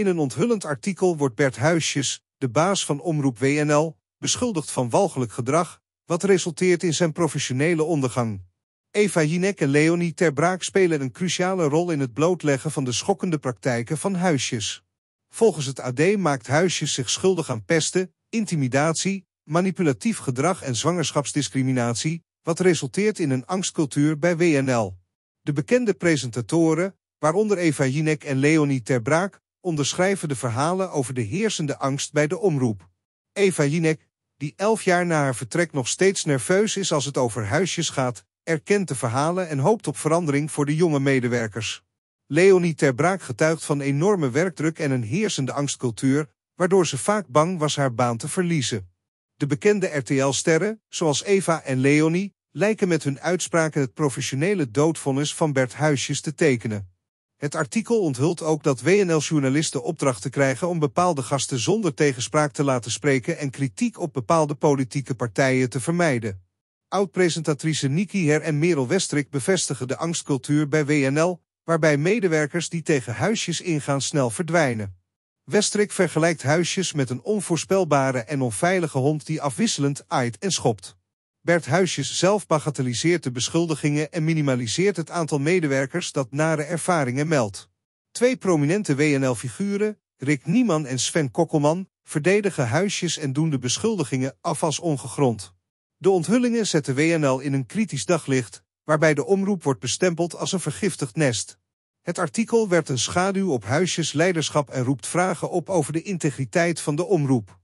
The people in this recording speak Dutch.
In een onthullend artikel wordt Bert Huisjes, de baas van Omroep WNL, beschuldigd van walgelijk gedrag, wat resulteert in zijn professionele ondergang. Eva Jinek en Leonie Ter Braak spelen een cruciale rol in het blootleggen van de schokkende praktijken van Huisjes. Volgens het AD maakt Huisjes zich schuldig aan pesten, intimidatie, manipulatief gedrag en zwangerschapsdiscriminatie, wat resulteert in een angstcultuur bij WNL. De bekende presentatoren, waaronder Eva Jinek en Leonie Ter Braak, onderschrijven de verhalen over de heersende angst bij de omroep. Eva Jinek, die elf jaar na haar vertrek nog steeds nerveus is als het over huisjes gaat, erkent de verhalen en hoopt op verandering voor de jonge medewerkers. Leonie Ter Braak getuigt van enorme werkdruk en een heersende angstcultuur, waardoor ze vaak bang was haar baan te verliezen. De bekende RTL-sterren, zoals Eva en Leonie, lijken met hun uitspraken het professionele doodvonnis van Bert Huisjes te tekenen. Het artikel onthult ook dat WNL-journalisten opdrachten krijgen om bepaalde gasten zonder tegenspraak te laten spreken en kritiek op bepaalde politieke partijen te vermijden. Oud-presentatrice Niki Her en Merel Westrik bevestigen de angstcultuur bij WNL, waarbij medewerkers die tegen huisjes ingaan snel verdwijnen. Westrik vergelijkt huisjes met een onvoorspelbare en onveilige hond die afwisselend aait en schopt. Bert Huisjes zelf bagatelliseert de beschuldigingen en minimaliseert het aantal medewerkers dat nare ervaringen meldt. Twee prominente WNL-figuren, Rick Nieman en Sven Kokkelman, verdedigen Huisjes en doen de beschuldigingen af als ongegrond. De onthullingen zetten WNL in een kritisch daglicht, waarbij de omroep wordt bestempeld als een vergiftigd nest. Het artikel werd een schaduw op Huisjes leiderschap en roept vragen op over de integriteit van de omroep.